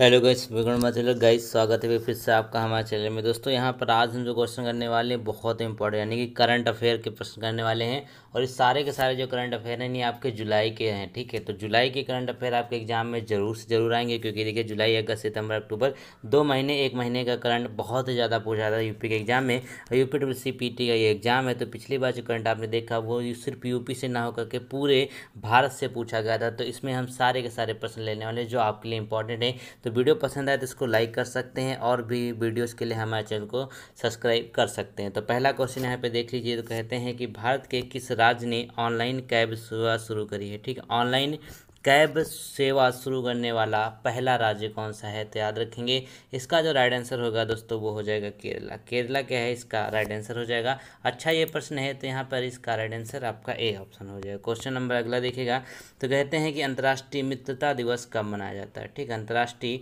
hello guys Vikram मतलब guys स्वागत है फिर से आपका हमारे चैनल में दोस्तों यहाँ पर आज हम जो क्वेश्चन करने वाले हैं बहुत इंपॉर्टेंट यानी कि करंट अफेयर के प्रश्न करने वाले हैं और इस सारे के सारे जो करंट अफेयर हैं ये आपके जुलाई के हैं ठीक है तो जुलाई के करंट अफेयर आपके एग्जाम में जरूर से जरूर आएंगे क्योंकि देखिए जुलाई अगस्त सितंबर अक्टूबर दो महीने एक महीने का करंट बहुत ही ज़्यादा पूछा था यूपी के एग्जाम में और UP W C P T का ये एग्जाम है तो पिछली बार जो करंट आपने देखा वो सिर्फ यूपी से ना होकर के पूरे भारत से पूछा गया था तो इसमें हम सारे के सारे प्रश्न लेने वाले जो आपके लिए इंपॉर्टेंट हैं तो तो वीडियो पसंद आए तो इसको लाइक कर सकते हैं और भी वीडियोज़ के लिए हमारे चैनल को सब्सक्राइब कर सकते हैं तो पहला क्वेश्चन यहाँ पर देख लीजिए तो कहते हैं कि भारत के किस राज्य ने ऑनलाइन कैब सेवा शुरू करी है ठीक है ऑनलाइन कैब सेवा शुरू करने वाला पहला राज्य कौन सा है तो याद रखेंगे इसका जो राइट आंसर होगा दोस्तों वो हो जाएगा केरला केरला क्या है इसका राइट आंसर हो जाएगा अच्छा ये प्रश्न है तो यहाँ पर इसका राइट आंसर आपका ए ऑप्शन हो जाएगा क्वेश्चन नंबर अगला देखेगा तो कहते हैं कि अंतर्राष्ट्रीय मित्रता दिवस कब मनाया जाता है ठीक अंतर्राष्ट्रीय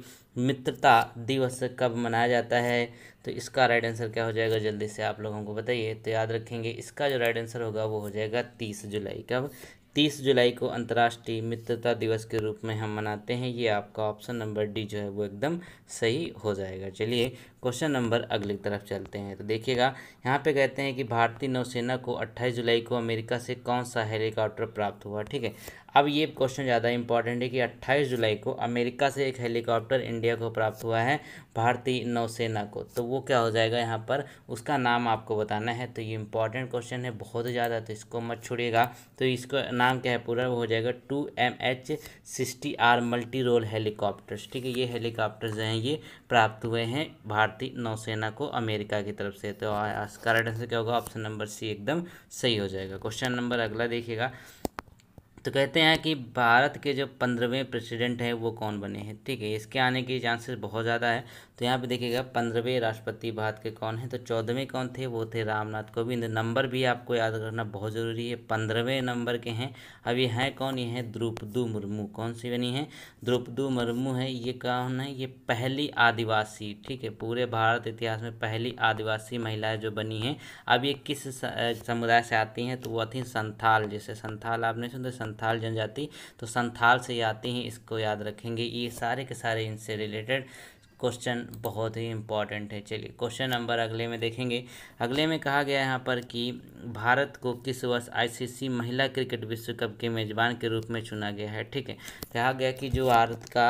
मित्रता दिवस कब मनाया जाता है तो इसका राइट आंसर क्या हो जाएगा जल्दी से आप लोगों को बताइए तो याद रखेंगे इसका जो राइट आंसर होगा वो हो जाएगा तीस जुलाई कब तीस जुलाई को अंतर्राष्ट्रीय मित्रता दिवस के रूप में हम मनाते हैं ये आपका ऑप्शन नंबर डी जो है वो एकदम सही हो जाएगा चलिए क्वेश्चन नंबर अगली तरफ चलते हैं तो देखिएगा यहाँ पे कहते हैं कि भारतीय नौसेना को 28 जुलाई को अमेरिका से कौन सा हेलीकॉप्टर प्राप्त हुआ ठीक है अब ये क्वेश्चन ज़्यादा इंपॉर्टेंट है कि 28 जुलाई को अमेरिका से एक हेलीकॉप्टर इंडिया को प्राप्त हुआ है भारतीय नौसेना को तो वो क्या हो जाएगा यहाँ पर उसका नाम आपको बताना है तो ये इंपॉर्टेंट क्वेश्चन है बहुत ज़्यादा तो इसको मत छोड़िएगा तो इसको नाम क्या है पूरा वो हो जाएगा two M H sixty R multi role helicopters ठीक है ये हेलीकॉप्टर जो हैं ये प्राप्त हुए हैं भारतीय नौसेना को अमेरिका की तरफ से तो इसका राइट आंसर क्या होगा ऑप्शन नंबर सी एकदम सही हो जाएगा क्वेश्चन नंबर अगला देखिएगा तो कहते हैं कि भारत के जो पंद्रहवें प्रेसिडेंट हैं वो कौन बने हैं ठीक है इसके आने के चांसेस बहुत ज़्यादा है तो यहाँ पे देखिएगा पंद्रहवें राष्ट्रपति भारत के कौन हैं तो चौदहवें कौन थे वो थे रामनाथ कोविंद नंबर भी आपको याद रखना बहुत ज़रूरी है पंद्रहवें नंबर के हैं अब ये हैं कौन ये हैं द्रुपदू मुर्मू कौन सी बनी है द्रुपदू मुर्मू है ये कौन है ये पहली आदिवासी ठीक है पूरे भारत इतिहास में पहली आदिवासी महिलाएँ जो बनी हैं अब ये किस समुदाय से आती हैं तो वो थी संथाल जैसे संथाल आपने सुनते संथाल जनजाति तो संथाल से आती हैं इसको याद रखेंगे ये सारे के सारे इनसे रिलेटेड क्वेश्चन बहुत ही इम्पॉर्टेंट है चलिए क्वेश्चन नंबर अगले में देखेंगे अगले में कहा गया है यहाँ पर कि भारत को किस वर्ष आईसीसी महिला क्रिकेट विश्व कप के मेज़बान के रूप में चुना गया है ठीक है कहा गया कि जो भारत का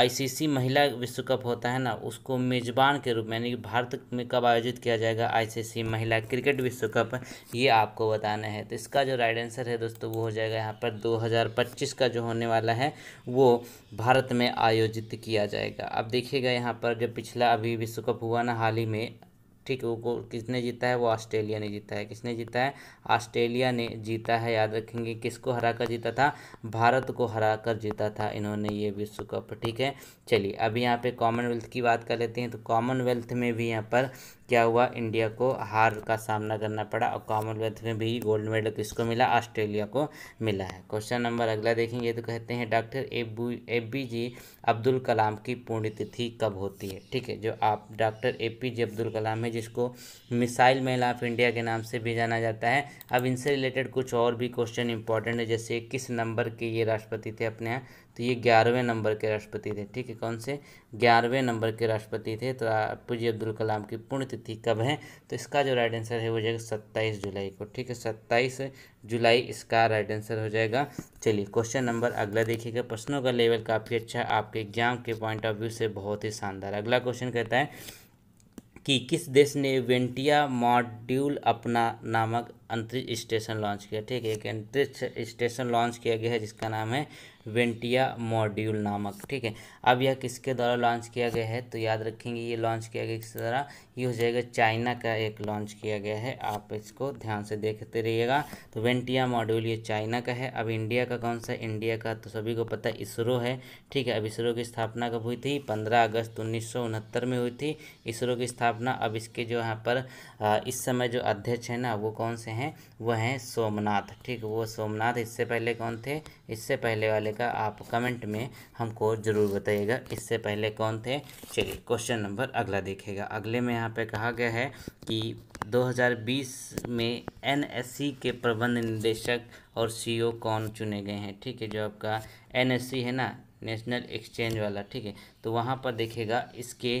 आईसीसी महिला विश्व कप होता है ना उसको मेज़बान के रूप में यानी कि भारत में कब आयोजित किया जाएगा आई महिला क्रिकेट विश्व कप ये आपको बताना है तो इसका जो राइट आंसर है दोस्तों वो हो जाएगा यहाँ पर दो का जो होने वाला है वो भारत में आयोजित किया जाएगा अब देखिएगा यहाँ पर जब पिछला अभी विश्व कप हुआ ना हाल ही में ठीक है वो किसने जीता है वो ऑस्ट्रेलिया ने जीता है किसने जीता है ऑस्ट्रेलिया ने जीता है याद रखेंगे किसको हरा कर जीता था भारत को हरा कर जीता था इन्होंने ये विश्व कप ठीक है चलिए अभी यहाँ पे कॉमनवेल्थ की बात कर लेते हैं तो कॉमनवेल्थ में भी यहाँ पर क्या हुआ इंडिया को हार का सामना करना पड़ा और कॉमनवेल्थ में भी गोल्ड मेडल किसको मिला ऑस्ट्रेलिया को मिला है क्वेश्चन नंबर अगला देखेंगे तो कहते हैं doctor A P J Abdul Kalam की पुण्यतिथि कब होती है ठीक है जो आप doctor A P J Abdul Kalam है जिसको मिसाइल मैन ऑफ इंडिया के नाम से भी जाना जाता है अब इनसे रिलेटेड कुछ और भी क्वेश्चन इंपॉर्टेंट है जैसे किस नंबर के ये राष्ट्रपति थे अपने यहाँ तो ये ग्यारहवें नंबर के राष्ट्रपति थे ठीक है कौन से ग्यारहवें नंबर के राष्ट्रपति थे तो पी अब्दुल कलाम की पुण्यतिथि कब है तो इसका जो राइट आंसर है वो जाएगा सत्ताईस जुलाई को ठीक है सत्ताईस जुलाई इसका राइट आंसर हो जाएगा चलिए क्वेश्चन नंबर अगला देखिएगा प्रश्नों का लेवल काफ़ी अच्छा आपके एग्जाम के पॉइंट ऑफ व्यू से बहुत ही शानदार अगला क्वेश्चन कहता है कि किस देश ने वेंटिया मॉड्यूल अपना नामक अंतरिक्ष स्टेशन लॉन्च किया ठीक है एक अंतरिक्ष स्टेशन लॉन्च किया गया है जिसका नाम है वेंटिया मॉड्यूल नामक ठीक है अब यह किसके द्वारा लॉन्च किया गया है तो याद रखेंगे ये लॉन्च किया गया किस द्वारा ये हो जाएगा चाइना का एक लॉन्च किया गया है आप इसको ध्यान से देखते रहिएगा तो वेंटिया मॉड्यूल ये चाइना का है अब इंडिया का कौन सा इंडिया का तो सभी को पता है इसरो है ठीक है अब इसरो की स्थापना कब हुई थी पंद्रह अगस्त उन्नीस में हुई थी इसरो की स्थापना अब इसके जो यहाँ पर इस समय जो अध्यक्ष हैं ना वो कौन से हैं वह हैं सोमनाथ ठीक वो सोमनाथ इससे पहले कौन थे इससे पहले वाले का आप कमेंट में हमको ज़रूर बताइएगा इससे पहले कौन थे चलिए क्वेश्चन नंबर अगला देखेगा अगले में यहाँ यहाँ पे कहा गया है कि 2020 में एनएससी के प्रबंध निदेशक और सीईओ e कौन चुने गए हैं ठीक है जो आपका एनएससी है ना नेशनल एक्सचेंज वाला ठीक है तो वहाँ पर देखेगा इसके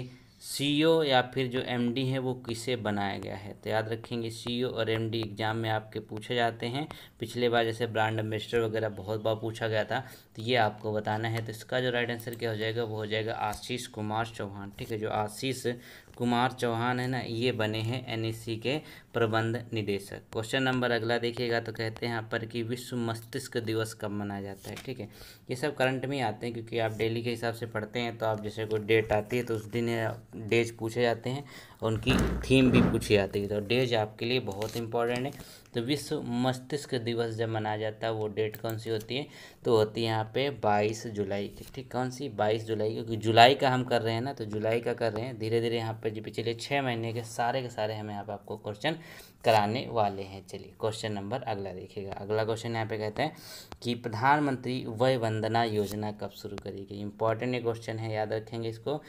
सीईओ e या फिर जो एमडी है वो किसे बनाया गया है तो याद रखेंगे सीईओ e और एमडी एग्ज़ाम में आपके पूछे जाते हैं पिछले बार जैसे ब्रांड एम्बेसडर वगैरह बहुत बार पूछा गया था तो ये आपको बताना है तो इसका जो राइट आंसर क्या हो जाएगा वो हो जाएगा आशीष कुमार चौहान ठीक है जो आशीष कुमार चौहान है ना ये बने हैं एनएससी e के प्रबंध निदेशक क्वेश्चन नंबर अगला देखिएगा तो कहते हैं यहाँ पर कि विश्व मस्तिष्क दिवस कब मनाया जाता है ठीक है ये सब करंट में आते हैं क्योंकि आप डेली के हिसाब से पढ़ते हैं तो आप जैसे कोई डेट आती है तो उस दिन डेज पूछे जाते हैं उनकी थीम भी पूछी जाती है तो डेज आपके लिए बहुत इंपॉर्टेंट है तो विश्व मस्तिष्क दिवस जब मनाया जाता है वो डेट कौन सी होती है तो होती है यहाँ पे बाईस जुलाई की ठीक कौन सी बाईस जुलाई क्योंकि जुलाई का हम कर रहे हैं ना तो जुलाई का कर रहे हैं धीरे धीरे यहाँ पर पिछले छः महीने के सारे के सारे हम यहाँ पर आपको क्वेश्चन कराने वाले हैं चलिए क्वेश्चन नंबर अगला देखिएगा अगला क्वेश्चन यहाँ पे कहते हैं कि प्रधानमंत्री वय वंदना योजना कब शुरू करेगी इंपॉर्टेंट ये क्वेश्चन है याद रखेंगे इसको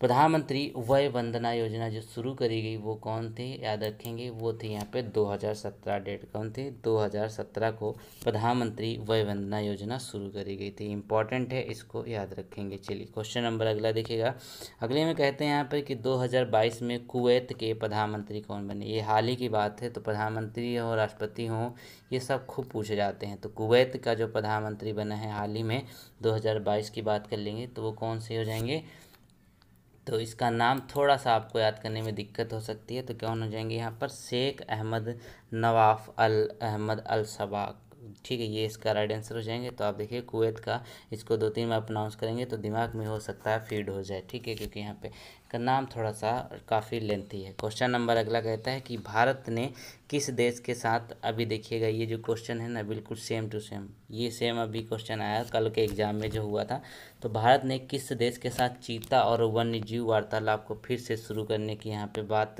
प्रधानमंत्री वय वंदना योजना जो शुरू करी गई वो कौन थे याद रखेंगे वो थे यहाँ पे 2017 डेट कौन थे 2017 को प्रधानमंत्री वय वंदना योजना शुरू करी गई थी इम्पॉर्टेंट है इसको याद रखेंगे चलिए क्वेश्चन नंबर अगला देखिएगा अगले में कहते हैं यहाँ पर कि 2022 में कुवैत के प्रधानमंत्री कौन बने ये हाल ही की बात है तो प्रधानमंत्री हो राष्ट्रपति हों ये सब खूब पूछे जाते हैं तो कुवैत का जो प्रधानमंत्री बना है हाल ही में दो की बात कर लेंगे तो वो कौन से हो जाएंगे तो इसका नाम थोड़ा सा आपको याद करने में दिक्कत हो सकती है तो कौन हो जाएंगे यहाँ पर शेख अहमद नवाफ अल अहमद अल सबाक ठीक है ये इसका राइट आंसर हो जाएंगे तो आप देखिए कुवैत का इसको दो तीन बार प्रोनाउंस करेंगे तो दिमाग में हो सकता है फीड हो जाए ठीक है क्योंकि यहाँ पे का नाम थोड़ा सा काफ़ी लेंथी है क्वेश्चन नंबर अगला कहता है कि भारत ने किस देश के साथ अभी देखिएगा ये जो क्वेश्चन है ना बिल्कुल सेम टू सेम ये सेम अभी क्वेश्चन आया कल के एग्ज़ाम में जो हुआ था तो भारत ने किस देश के साथ चीता और वन्य जीव वार्तालाप को फिर से शुरू करने की यहाँ पे बात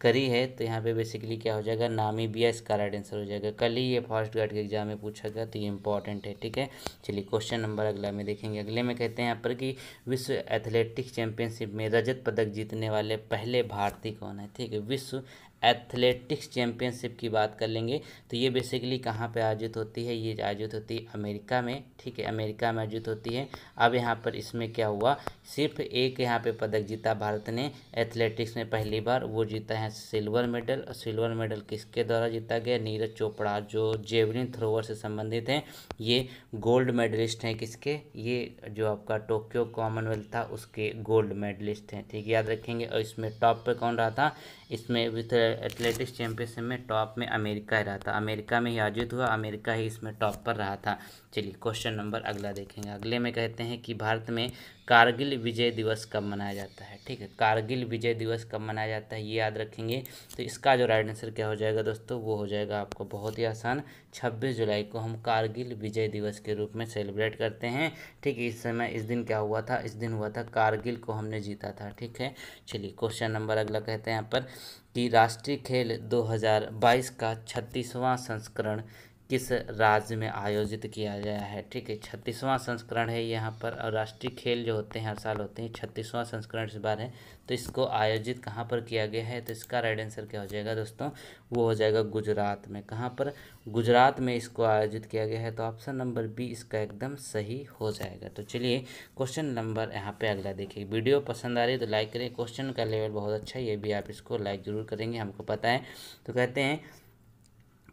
करी है तो यहाँ पे बेसिकली क्या हो जाएगा नामी बी राइट आंसर हो जाएगा कल ही ये फर्स्ट गार्ड के एग्ज़ाम में पूछा गया तो ये इंपॉर्टेंट है ठीक है चलिए क्वेश्चन नंबर अगला में देखेंगे अगले में कहते हैं यहाँ पर कि विश्व एथलेटिक्स चैम्पियनशिप में रजत पदक जीतने वाले पहले भारतीय कौन है ठीक है विश्व एथलेटिक्स चैम्पियनशिप की बात कर लेंगे तो ये बेसिकली कहाँ पे आयोजित होती है ये आयोजित होती है अमेरिका में ठीक है अमेरिका में आयोजित होती है अब यहाँ पर इसमें क्या हुआ सिर्फ एक यहाँ पे पदक जीता भारत ने एथलेटिक्स में पहली बार वो जीता है सिल्वर मेडल और सिल्वर मेडल किसके द्वारा जीता गया नीरज चोपड़ा जो जेवलिन थ्रोवर से संबंधित हैं ये गोल्ड मेडलिस्ट हैं किसके ये जो आपका टोक्यो कॉमनवेल्थ था उसके गोल्ड मेडलिस्ट हैं ठीक याद रखेंगे और इसमें टॉप पर कौन रहा था इसमें विथ एथलेटिक्स चैंपियनशिप में टॉप में अमेरिका रहा था अमेरिका में ही आयोजित हुआ अमेरिका ही इसमें टॉप पर रहा था चलिए क्वेश्चन नंबर अगला देखेंगे अगले में कहते हैं कि भारत में कारगिल विजय दिवस कब मनाया जाता है ठीक है कारगिल विजय दिवस कब मनाया जाता है ये याद रखेंगे तो इसका जो राइट आंसर क्या हो जाएगा दोस्तों वो हो जाएगा आपको बहुत ही आसान 26 जुलाई को हम कारगिल विजय दिवस के रूप में सेलिब्रेट करते हैं ठीक है इस समय इस दिन क्या हुआ था इस दिन हुआ था कारगिल को हमने जीता था ठीक है चलिए क्वेश्चन नंबर अगला कहते हैं यहाँ पर कि राष्ट्रीय खेल दो का छत्तीसवां संस्करण किस राज्य में आयोजित किया गया है ठीक है छत्तीसवां संस्करण है यहाँ पर और राष्ट्रीय खेल जो होते हैं हर साल होते हैं छत्तीसवां संस्करण इस बार है तो इसको आयोजित कहाँ पर किया गया है तो इसका राइट आंसर क्या हो जाएगा दोस्तों वो हो जाएगा गुजरात में कहाँ पर गुजरात में इसको आयोजित किया गया है तो ऑप्शन नंबर बी इसका एकदम सही हो जाएगा तो चलिए क्वेश्चन नंबर यहाँ पर अगला देखिए वीडियो पसंद आ रही है तो लाइक करें क्वेश्चन का लेवल बहुत अच्छा है ये भी आप इसको लाइक ज़रूर करेंगे हमको पता है तो कहते हैं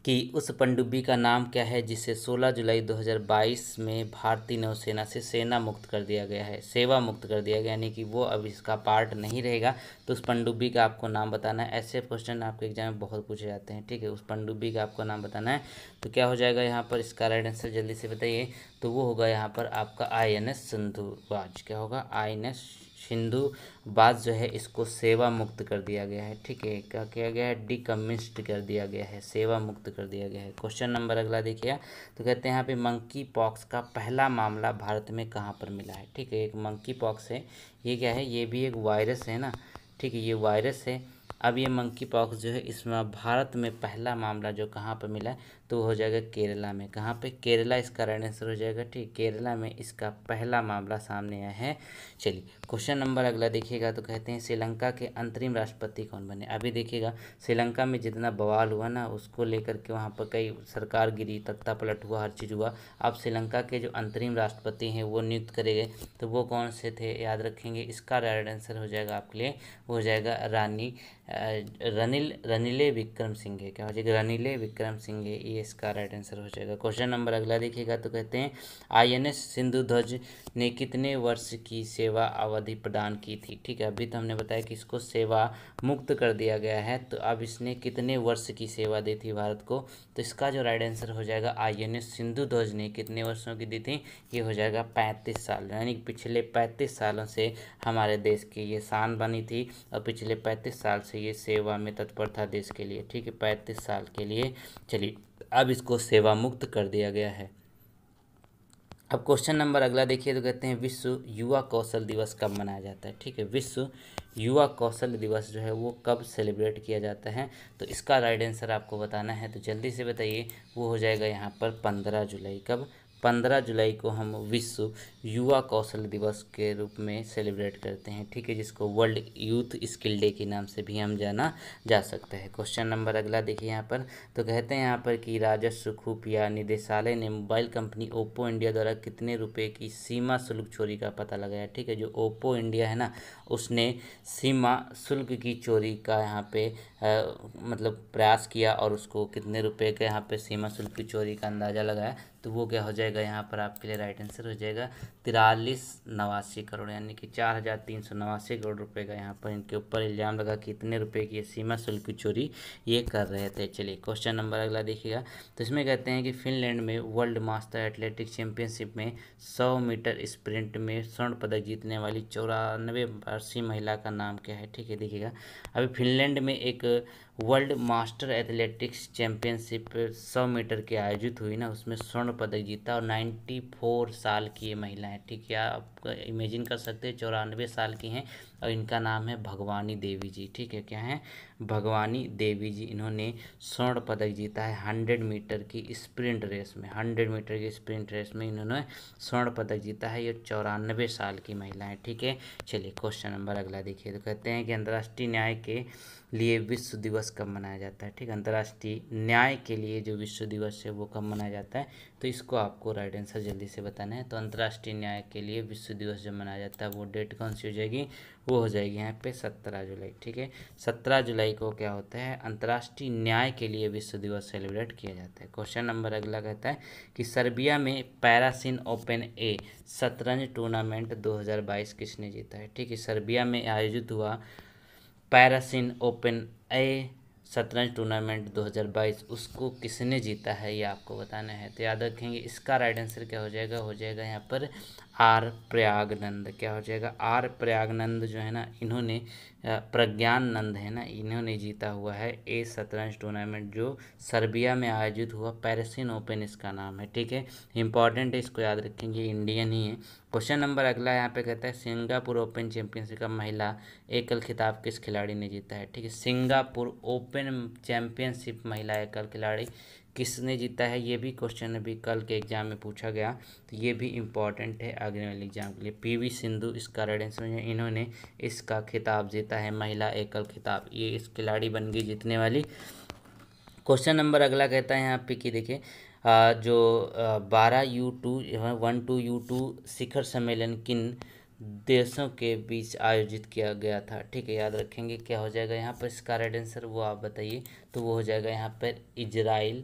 कि उस पनडुब्बी का नाम क्या है जिसे 16 जुलाई 2022 में भारतीय नौसेना से सेना मुक्त कर दिया गया है सेवा मुक्त कर दिया गया यानी कि वो अब इसका पार्ट नहीं रहेगा तो उस पनडुब्बी का आपको नाम बताना है ऐसे क्वेश्चन आपके एग्जाम में बहुत पूछे जाते हैं ठीक है उस पनडुब्बी का आपको नाम बताना है तो क्या हो जाएगा यहाँ पर इसका राइट आंसर जल्दी से बताइए तो वो होगा यहाँ पर आपका आई एन एस क्या होगा आई एन एस सिंधु बाद जो है इसको सेवा मुक्त कर दिया गया है ठीक है क्या किया गया है डिकमिस्ट कर दिया गया है सेवा मुक्त कर दिया गया है क्वेश्चन नंबर अगला देखिए तो कहते हैं यहाँ पे मंकी पॉक्स का पहला मामला भारत में कहाँ पर मिला है ठीक है एक मंकी पॉक्स है ये क्या है ये भी एक वायरस है ना ठीक है ये वायरस है अब ये मंकी पॉक्स जो है इसमें भारत में पहला मामला जो कहाँ पर मिला है तो हो जाएगा केरला में कहाँ पे केरला इसका राइट आंसर हो जाएगा ठीक केरला में इसका पहला मामला सामने आया है चलिए क्वेश्चन नंबर अगला देखिएगा तो कहते हैं श्रीलंका के अंतरिम राष्ट्रपति कौन बने अभी देखिएगा श्रीलंका में जितना बवाल हुआ ना उसको लेकर के वहाँ पर कई सरकार गिरी तत्ता पलट हुआ हर चीज़ हुआ अब श्रीलंका के जो अंतरिम राष्ट्रपति हैं वो नियुक्त करे गए तो वो कौन से थे याद रखेंगे इसका राइट आंसर हो जाएगा आपके लिए वो हो जाएगा रानी रनिल रनिले विक्रम सिंघे क्या हो जाएगा रनिले विक्रम सिंघे ये इसका राइट आंसर हो जाएगा क्वेश्चन नंबर अगला देखिएगा तो कहते हैं आईएनएस सिंधु ध्वज ने कितने वर्ष की सेवा अवधि प्रदान की थी ठीक है अभी तो हमने बताया कि इसको सेवा मुक्त कर दिया गया है तो अब इसने कितने वर्ष की सेवा दी थी भारत को तो इसका जो राइट आंसर हो जाएगा आईएनएस सिंधु ध्वज ने कितने वर्षों की दी थी ये हो जाएगा पैंतीस साल यानी पिछले पैंतीस सालों से हमारे देश की ये शान बनी थी और पिछले पैंतीस साल से ये सेवा में तत्पर था देश के लिए ठीक है पैंतीस साल के लिए चलिए अब इसको सेवा मुक्त कर दिया गया है अब क्वेश्चन नंबर अगला देखिए तो कहते हैं विश्व युवा कौशल दिवस कब मनाया जाता है ठीक है विश्व युवा कौशल दिवस जो है वो कब सेलिब्रेट किया जाता है तो इसका राइट आंसर आपको बताना है तो जल्दी से बताइए वो हो जाएगा यहाँ पर पंद्रह जुलाई कब पंद्रह जुलाई को हम विश्व युवा कौशल दिवस के रूप में सेलिब्रेट करते हैं ठीक है जिसको वर्ल्ड यूथ स्किल डे के नाम से भी हम जाना जा सकता है क्वेश्चन नंबर अगला देखिए यहाँ पर तो कहते हैं यहाँ पर कि राजस्व खुफिया निदेशालय ने मोबाइल कंपनी ओप्पो इंडिया द्वारा कितने रुपये की सीमा शुल्क चोरी का पता लगाया ठीक है जो ओप्पो इंडिया है ना उसने सीमा शुल्क की चोरी का यहाँ पे मतलब प्रयास किया और उसको कितने रुपये के यहाँ पे सीमा शुल्क की चोरी का अंदाज़ा लगाया तो वो क्या हो जाएगा यहाँ पर आपके लिए राइट आंसर हो जाएगा तिरालीस नवासी करोड़ यानी कि चार हज़ार तीन सौ नवासी करोड़ रुपए का यहाँ पर इनके ऊपर इल्ज़ाम लगा कि इतने रुपए की सीमा शुल्क की चोरी ये कर रहे थे चलिए क्वेश्चन नंबर अगला देखिएगा तो इसमें कहते हैं कि फिनलैंड में वर्ल्ड मास्टर एथलेटिक चैंपियनशिप में सौ मीटर स्प्रिंट में स्वर्ण पदक जीतने वाली चौरानवे वर्षीय महिला का नाम क्या है ठीक है देखिएगा अभी फिनलैंड में एक वर्ल्ड मास्टर एथलेटिक्स चैम्पियनशिप सौ मीटर के आयोजित हुई ना उसमें स्वर्ण पदक जीता और नाइन्टी फोर साल की ये महिला है ठीक है आप इमेजिन कर सकते हैं चौरानवे साल की हैं और इनका नाम है भगवानी देवी जी ठीक है क्या है भगवानी देवी जी इन्होंने स्वर्ण पदक जीता है हंड्रेड मीटर की स्प्रिंट रेस में हंड्रेड मीटर की स्प्रिंट रेस में इन्होंने स्वर्ण पदक जीता है ये चौरानबे साल की महिला है ठीक है चलिए क्वेश्चन नंबर अगला देखिए तो कहते हैं कि अंतर्राष्ट्रीय न्याय के लिए विश्व दिवस कब मनाया जाता है ठीक है अंतर्राष्ट्रीय न्याय के लिए जो विश्व दिवस है वो कब मनाया जाता है तो इसको आपको राइट आंसर जल्दी से बताना है तो अंतर्राष्ट्रीय न्याय के लिए विश्व दिवस जब मनाया जाता है वो डेट कौन सी हो जाएगी वो हो जाएगी यहाँ पे सत्रह जुलाई ठीक है सत्रह जुलाई को क्या होता है अंतर्राष्ट्रीय न्याय के लिए विश्व दिवस सेलिब्रेट किया जाता है क्वेश्चन नंबर अगला कहता है कि सर्बिया में पैरासिन ओपन ए शतरंज टूर्नामेंट दो किसने जीता है ठीक है सर्बिया में आयोजित हुआ पैरासिन ओपन ए शतरंज टूर्नामेंट 2022 उसको किसने जीता है ये आपको बताना है तो याद रखेंगे इसका राइट आंसर क्या हो जाएगा हो जाएगा यहाँ पर आर प्रयागनंद क्या हो जाएगा आर प्रयागनंद जो है ना इन्होंने प्रज्ञानंद है ना इन्होंने जीता हुआ है ए शतरंज टूर्नामेंट जो सर्बिया में आयोजित हुआ पैरिसिन ओपन इसका नाम है ठीक है इंपॉर्टेंट है इसको याद रखेंगे इंडियन ही है क्वेश्चन नंबर अगला यहाँ पे कहता है सिंगापुर ओपन चैंपियनशिप का महिला एकल खिताब किस खिलाड़ी ने जीता है ठीक है सिंगापुर ओपन चैंपियनशिप महिला एकल खिलाड़ी किसने जीता है ये भी क्वेश्चन अभी कल के एग्ज़ाम में पूछा गया तो ये भी इम्पॉर्टेंट है आगने वाले एग्ज़ाम के लिए पीवी सिंधु इसका रेड आंसर है इन्होंने इसका खिताब जीता है महिला एकल खिताब ये इस खिलाड़ी बन गई जीतने वाली क्वेश्चन नंबर अगला कहता है यहाँ पे कि देखिए जो बारह U two one two U two शिखर सम्मेलन किन देशों के बीच आयोजित किया गया था ठीक है याद रखेंगे क्या हो जाएगा यहाँ पर इसका रेड आंसर वो आप बताइए तो वो हो जाएगा यहाँ पर इजराइल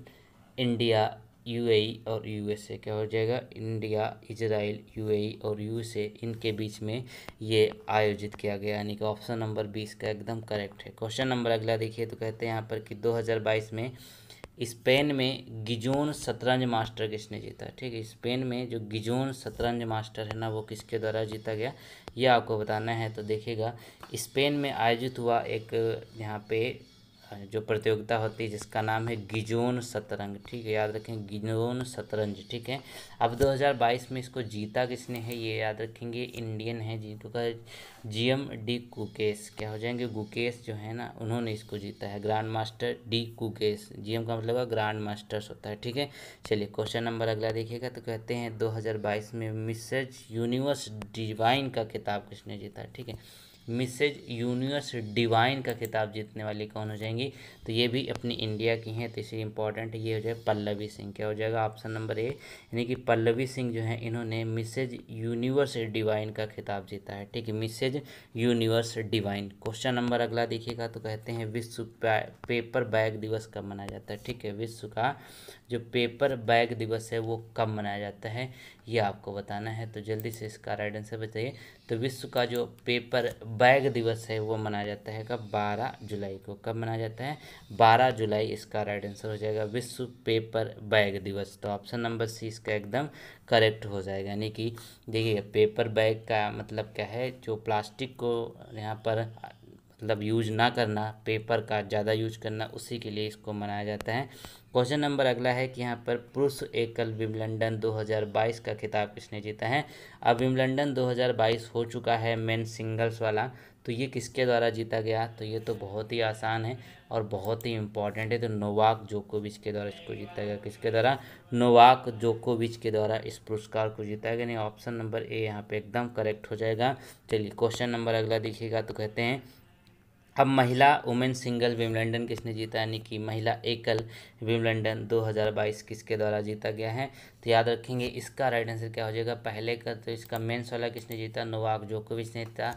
इंडिया यूएई और यूएसए क्या हो जाएगा इंडिया इजराइल यूएई और यूएसए इनके बीच में ये आयोजित किया गया यानी कि ऑप्शन नंबर बीस का एकदम करेक्ट है क्वेश्चन नंबर अगला देखिए तो कहते हैं यहाँ पर कि 2022 में स्पेन में गिजोन शतरंज मास्टर किसने जीता ठीक है स्पेन में जो गिजोन शतरंज मास्टर है ना वो किसके द्वारा जीता गया ये आपको बताना है तो देखिएगा स्पेन में आयोजित हुआ एक यहाँ पे हाँ, जो प्रतियोगिता होती है जिसका नाम है गिजोन शतरंज ठीक है याद रखें गिजोन शतरंज ठीक है अब 2022 में इसको जीता किसने है ये याद रखेंगे इंडियन है जिनका जी तो एम डी कुकेश क्या हो जाएंगे गुकेश जो है ना उन्होंने इसको जीता है grand master D Gukesh ji का मतलब है ग्रांड मास्टर्स होता है ठीक है चलिए क्वेश्चन नंबर अगला देखिएगा तो कहते हैं दो में मिसेज यूनिवर्स डिवाइन का किताब किसने जीता ठीक है मिसेज यूनिवर्स डिवाइन का किताब जीतने वाली कौन हो जाएंगी तो ये भी अपनी इंडिया की हैं तो इसलिए इंपॉर्टेंट ये हो जाए पल्लवी सिंह क्या हो जाएगा ऑप्शन नंबर ए यानी कि पल्लवी सिंह जो है इन्होंने मिसेज यूनिवर्स डिवाइन का खिताब जीता है ठीक है Mrs universe divine question number अगला देखिएगा तो कहते हैं विश्व पेपर बैग दिवस कब मनाया जाता है ठीक है विश्व का जो पेपर बैग दिवस है वो कब मनाया जाता है ये आपको बताना है तो जल्दी से इसका राइट आंसर बताइए तो विश्व का जो पेपर बैग दिवस है वो मनाया जाता है कब बारह जुलाई को कब मनाया जाता है बारह जुलाई इसका राइट आंसर हो जाएगा विश्व पेपर बैग दिवस तो ऑप्शन नंबर सी इसका एकदम करेक्ट हो जाएगा यानी कि देखिए पेपर बैग का मतलब क्या है जो प्लास्टिक को यहाँ पर मतलब यूज ना करना पेपर का ज़्यादा यूज करना उसी के लिए इसको मनाया जाता है क्वेश्चन नंबर अगला है कि यहाँ पर पुरुष एकल विमलंडन 2022 का खिताब किसने जीता है अब विमलंडन 2022 हो चुका है मेन सिंगल्स वाला तो ये किसके द्वारा जीता गया तो ये तो बहुत ही आसान है और बहुत ही इम्पॉर्टेंट है तो नोवाक जोकोविच के द्वारा इसको जीता गया किसके द्वारा नोवाक जोकोविच के द्वारा इस पुरस्कार को जीता गया नहीं ऑप्शन नंबर ए यहाँ पर एकदम करेक्ट हो जाएगा चलिए क्वेश्चन नंबर अगला देखिएगा तो कहते हैं अब महिला वुमेन सिंगल विमलंडन किसने जीता यानी कि महिला एकल विमलंडन 2022 किसके द्वारा जीता गया है तो याद रखेंगे इसका राइट आंसर क्या हो जाएगा पहले का तो इसका मेन वाला किसने जीता नोवाक जोकोविच ने जीता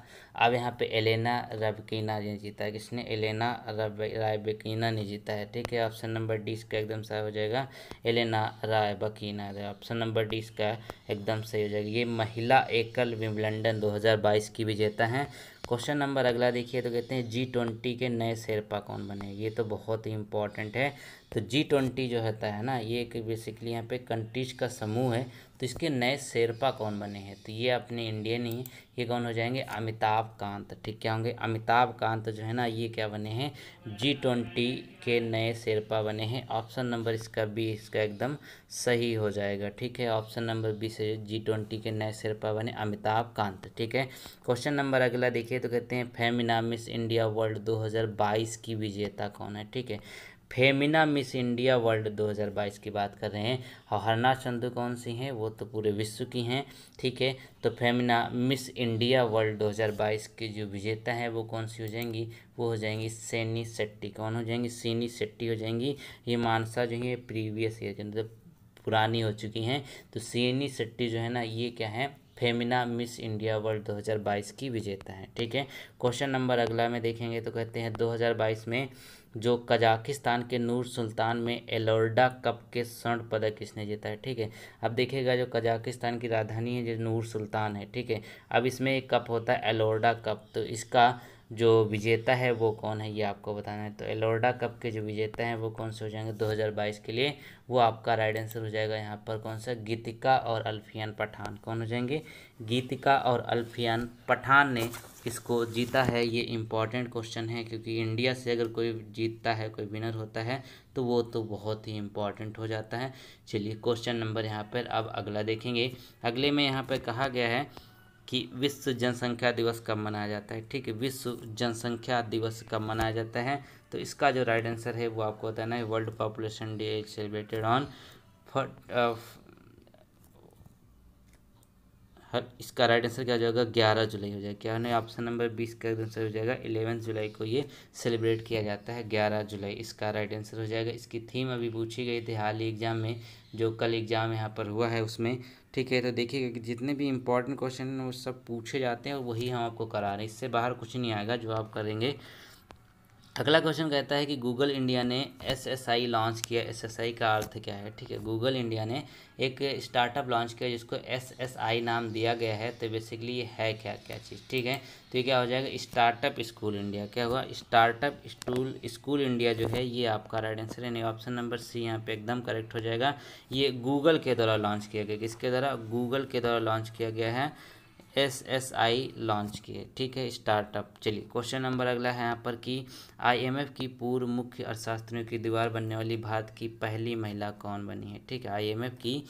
अब यहाँ पे एलेना रबकीना ने जीता किसने एलेना रब रायबकीना ने जीता है ठीक है ऑप्शन नंबर डी इसका एकदम सही हो जाएगा Elena Rybakina option number D इसका एकदम सही हो जाएगा ये महिला एकल विमलंडन दो की विजेता हैं क्वेश्चन नंबर अगला देखिए तो कहते हैं जी ट्वेंटी के नए शेरपा कौन बने ये तो बहुत ही इंपॉर्टेंट है तो जी ट्वेंटी जो होता है ना ये एक बेसिकली यहाँ पे कंट्रीज का समूह है तो इसके नए शेरपा कौन बने हैं तो ये अपने इंडियन ही ये कौन हो जाएंगे अमिताभ कांत ठीक क्या होंगे अमिताभ कांत जो है ना ये क्या बने हैं जी ट्वेंटी के नए शेरपा बने हैं ऑप्शन नंबर इसका बी इसका एकदम सही हो जाएगा ठीक है ऑप्शन नंबर बी से जी ट्वेंटी के नए शेरपा बने अमिताभ कांत ठीक है क्वेश्चन नंबर अगला देखिए तो कहते हैं फेमिनामिस इंडिया वर्ल्ड दो हज़ार बाईस की विजेता कौन है ठीक है फेमिना मिस इंडिया वर्ल्ड 2022 की बात कर रहे हैं और हरना चंदू कौन सी हैं वो तो पूरे विश्व की हैं ठीक है तो फेमिना मिस इंडिया वर्ल्ड 2022 के जो विजेता है वो कौन सी हो जाएंगी वो हो जाएंगी सैनी शेट्टी कौन हो जाएंगी सीनी शेट्टी हो जाएंगी ये मानसा जो है प्रीवियस ईयर के अंदर पुरानी हो चुकी हैं तो सीनी शेट्टी जो है ना ये क्या है फेमिना मिस इंडिया वर्ल्ड 2022 की विजेता हैं ठीक है क्वेश्चन नंबर अगला में देखेंगे तो कहते हैं 2022 में जो कजाकिस्तान के नूर सुल्तान में एलोर्डा कप के स्वर्ण पदक किसने जीता है ठीक है अब देखिएगा जो कजाकिस्तान की राजधानी है जो नूर सुल्तान है ठीक है अब इसमें एक कप होता है एलोर्डा कप तो इसका जो विजेता है वो कौन है ये आपको बताना है तो एलोरडा कप के जो विजेता हैं वो कौन से हो जाएंगे 2022 के लिए वो आपका राइट आंसर हो जाएगा यहाँ पर कौन सा गीतिका और अल्फियान पठान कौन हो जाएंगे गीतिका और अल्फियान पठान ने इसको जीता है ये इम्पॉर्टेंट क्वेश्चन है क्योंकि इंडिया से अगर कोई जीतता है कोई विनर होता है तो वो तो बहुत ही इम्पॉर्टेंट हो जाता है चलिए क्वेश्चन नंबर यहाँ पर अब अगला देखेंगे अगले में यहाँ पर कहा गया है कि विश्व जनसंख्या दिवस कब मनाया जाता है ठीक है विश्व जनसंख्या दिवस कब मनाया जाता है तो इसका जो राइट आंसर है वो आपको बताना है world population day is celebrated on इसका राइट आंसर क्या हो जाएगा ग्यारह जुलाई हो जाएगा क्या होने ऑप्शन नंबर बीस का आंसर हो जाएगा इलेवन जुलाई को ये सेलिब्रेट किया जाता है ग्यारह जुलाई इसका राइट आंसर हो जाएगा इसकी थीम अभी पूछी गई थी हाल ही एग्जाम में जो कल एग्ज़ाम यहाँ पर हुआ है उसमें ठीक है तो देखिएगा कि जितने भी इंपॉर्टेंट क्वेश्चन वो सब पूछे जाते हैं वही हम आपको करा रहे हैं इससे बाहर कुछ नहीं आएगा जो आप करेंगे अगला क्वेश्चन कहता है कि गूगल इंडिया ने एसएसआई लॉन्च किया एसएसआई का अर्थ क्या है ठीक है गूगल इंडिया ने एक स्टार्टअप लॉन्च किया जिसको एसएसआई नाम दिया गया है तो बेसिकली ये है क्या क्या चीज़ ठीक है तो ये क्या हो जाएगा स्टार्टअप स्कूल इंडिया क्या हुआ स्टार्टअप स्कूल स्कूल इंडिया जो है ये आपका राइट आंसर है ऑप्शन नंबर सी यहाँ पर एकदम करेक्ट हो जाएगा ये गूगल के द्वारा लॉन्च किया गया किसके द्वारा गूगल के द्वारा लॉन्च किया गया है एस एस आई लॉन्च किए ठीक है स्टार्टअप चलिए क्वेश्चन नंबर अगला है यहाँ पर कि आईएमएफ की पूर्व मुख्य अर्थशास्त्रियों की दीवार बनने वाली भारत की पहली महिला कौन बनी है ठीक है आईएमएफ की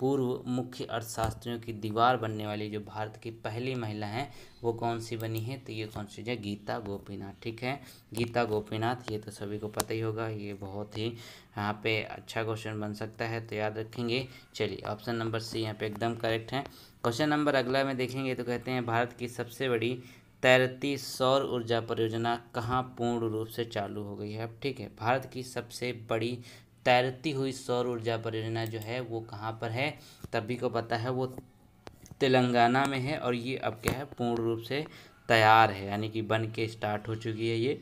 पूर्व मुख्य अर्थशास्त्रियों की दीवार बनने वाली जो भारत की पहली महिला हैं वो कौन सी बनी है तो ये कौन सी है गीता गोपीनाथ ठीक है गीता गोपीनाथ ये तो सभी को पता ही होगा ये बहुत ही यहाँ पे अच्छा क्वेश्चन बन सकता है तो याद रखेंगे चलिए ऑप्शन नंबर सी यहाँ पे एकदम करेक्ट है क्वेश्चन नंबर अगला में देखेंगे तो कहते हैं भारत की सबसे बड़ी तैरती सौर ऊर्जा परियोजना कहाँ पूर्ण रूप से चालू हो गई है अब ठीक है भारत की सबसे बड़ी तैरती हुई सौर ऊर्जा परियोजना जो है वो कहाँ पर है तभी को पता है वो तेलंगाना में है और ये अब क्या है पूर्ण रूप से तैयार है यानी कि बन के स्टार्ट हो चुकी है ये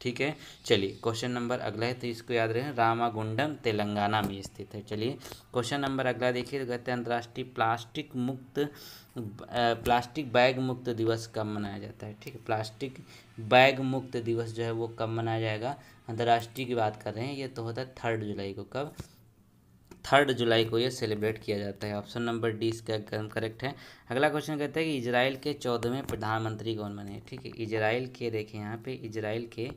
ठीक है चलिए क्वेश्चन नंबर अगला है तो इसको याद रहे रामागुंडम तेलंगाना में स्थित है चलिए क्वेश्चन नंबर अगला देखिए तो कहते हैं अंतर्राष्ट्रीय प्लास्टिक मुक्त प्लास्टिक बैग मुक्त दिवस कब मनाया जाता है ठीक है प्लास्टिक बैग मुक्त दिवस जो है वो कब मनाया जाएगा अंतर्राष्ट्रीय की बात कर रहे हैं ये तो होता है थर्ड जुलाई को कब थर्ड जुलाई को ये सेलिब्रेट किया जाता है ऑप्शन नंबर डी इसका एकदम करेक्ट है अगला क्वेश्चन कहता है कि इजराइल के चौदहवें प्रधानमंत्री कौन बने ठीक है इजराइल के देखें यहाँ पे इजराइल के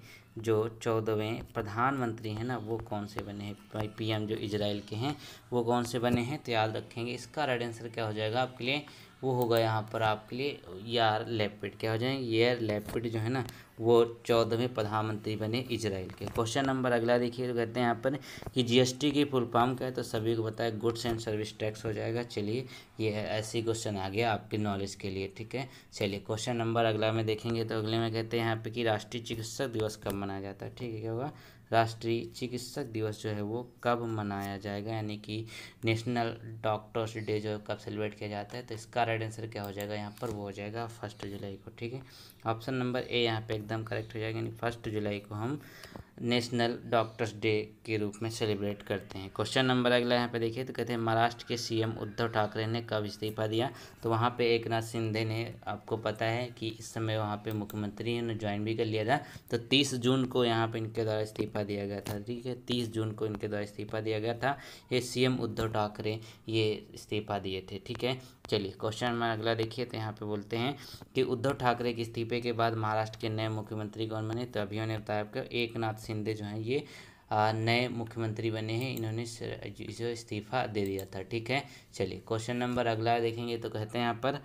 जो चौदहवें प्रधानमंत्री हैं ना वो कौन से बने हैं पीएम जो इजराइल के हैं वो कौन से बने हैं तो याद रखेंगे इसका राइट आंसर क्या हो जाएगा आपके लिए वो होगा यहाँ पर आपके लिए यार लेपिड क्या हो जाएंगे यार लेपिड जो है ना वो चौदहवें प्रधानमंत्री बने इजराइल के क्वेश्चन नंबर अगला देखिए तो कहते हैं यहाँ पर कि जीएसटी की फुल फॉर्म का है तो सभी को बताया गुड्स एंड सर्विस टैक्स हो जाएगा चलिए ये ऐसे ऐसी क्वेश्चन आ गया आपकी नॉलेज के लिए ठीक है चलिए क्वेश्चन नंबर अगला में देखेंगे तो अगले में कहते हैं यहाँ पर कि राष्ट्रीय चिकित्सक दिवस कब मनाया जाता है ठीक है क्या होगा राष्ट्रीय चिकित्सक दिवस जो है वो कब मनाया जाएगा यानी कि नेशनल डॉक्टर्स डे जो कब सेलिब्रेट किया जाता है तो इसका राइट आंसर क्या हो जाएगा यहाँ पर वो हो जाएगा फर्स्ट जुलाई को ठीक है ऑप्शन नंबर ए यहाँ पे एकदम करेक्ट हो जाएगा यानी फर्स्ट जुलाई को हम नेशनल डॉक्टर्स डे के रूप में सेलिब्रेट करते हैं क्वेश्चन नंबर अगला यहाँ पे देखिए तो कहते हैं महाराष्ट्र के सीएम उद्धव ठाकरे ने कब इस्तीफा दिया तो वहाँ पे एक नाथ शिंदे ने आपको पता है कि इस समय वहाँ पे मुख्यमंत्री ने ज्वाइन भी कर लिया था तो तीस जून को यहाँ पे इनके द्वारा इस्तीफा दिया गया था ठीक है तीस जून को इनके द्वारा इस्तीफा दिया गया था ये सी उद्धव ठाकरे ये इस्तीफा दिए थे ठीक है चलिए क्वेश्चन नंबर अगला देखिए तो यहाँ पर बोलते हैं कि उद्धव ठाकरे के इस्तीफे के बाद महाराष्ट्र के नए मुख्यमंत्री कौन बने तो अभी उन्होंने बताया आपको एक नाथ शिंदे जो हैं ये नए मुख्यमंत्री बने हैं इन्होंने जो इस्तीफा दे दिया था ठीक है चलिए क्वेश्चन नंबर अगला देखेंगे तो कहते हैं यहाँ पर